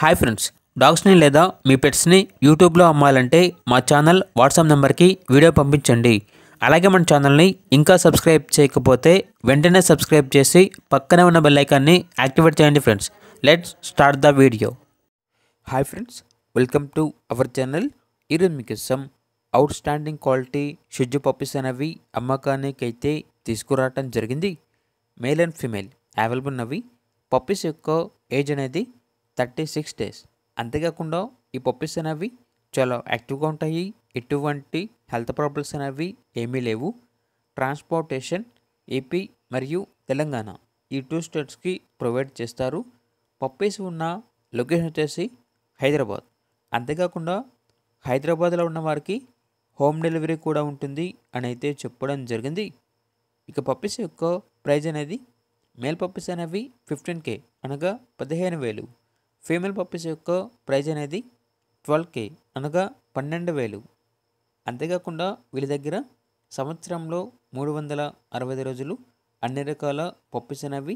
hi friends డాగ్స్ని లేదా మీ పెట్స్ని యూట్యూబ్లో అమ్మాలంటే మా ఛానల్ వాట్సాప్ నెంబర్కి వీడియో పంపించండి అలాగే మన ఛానల్ని ఇంకా సబ్స్క్రైబ్ చేయకపోతే వెంటనే సబ్స్క్రైబ్ చేసి పక్కనే ఉన్న బెల్లైకాన్ని యాక్టివేట్ చేయండి friends let's start the video hi friends welcome to our channel ఈరోజు మీకు ఇస్తాం outstanding quality shoes puppies అనేవి అమ్మకానికి అయితే తీసుకురావటం జరిగింది మేల్ అండ్ ఫిమేల్ అవైలబుల్ అవి పప్పీస్ యొక్క ఏజ్ అనేది థర్టీ సిక్స్ డేస్ అంతేకాకుండా ఈ పప్పీస్ అనేవి చాలా యాక్టివ్గా ఉంటాయి ఎటువంటి హెల్త్ ప్రాబ్లమ్స్ అనేవి ఏమీ లేవు ట్రాన్స్పోర్టేషన్ ఏపీ మరియు తెలంగాణ ఈ టూ స్టేట్స్కి ప్రొవైడ్ చేస్తారు పప్పీస్ ఉన్న లొకేషన్ వచ్చేసి హైదరాబాద్ అంతేకాకుండా హైదరాబాద్లో ఉన్న వారికి హోమ్ డెలివరీ కూడా ఉంటుంది అని అయితే చెప్పడం జరిగింది ఇక పప్పీస్ యొక్క ప్రైజ్ అనేది మేల్ పప్పీస్ అనేవి ఫిఫ్టీన్ కే అనగా పదిహేను వేలు ఫీమేల్ పప్పీస్ యొక్క ప్రైజ్ అనేది ట్వెల్వ్ కే అనగా పన్నెండు వేలు అంతేకాకుండా వీళ్ళ దగ్గర సంవత్సరంలో మూడు వందల అరవై రోజులు అన్ని రకాల పప్పీస్ అనేవి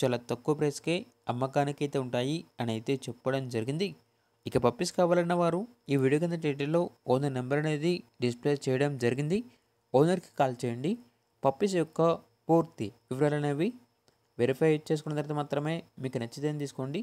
చాలా తక్కువ ప్రైస్కే అమ్మకానికి అయితే ఉంటాయి అని అయితే చెప్పడం జరిగింది ఇక పప్పీస్ కావాలన్న వారు ఈ వీడియో కింద టైటిల్లో ఓనర్ నెంబర్ అనేది డిస్ప్లే చేయడం జరిగింది ఓనర్కి కాల్ చేయండి పప్పీస్ యొక్క పూర్తి వివరాలు అనేవి వెరిఫై చేసుకున్న తర్వాత మాత్రమే మీకు నచ్చితే తీసుకోండి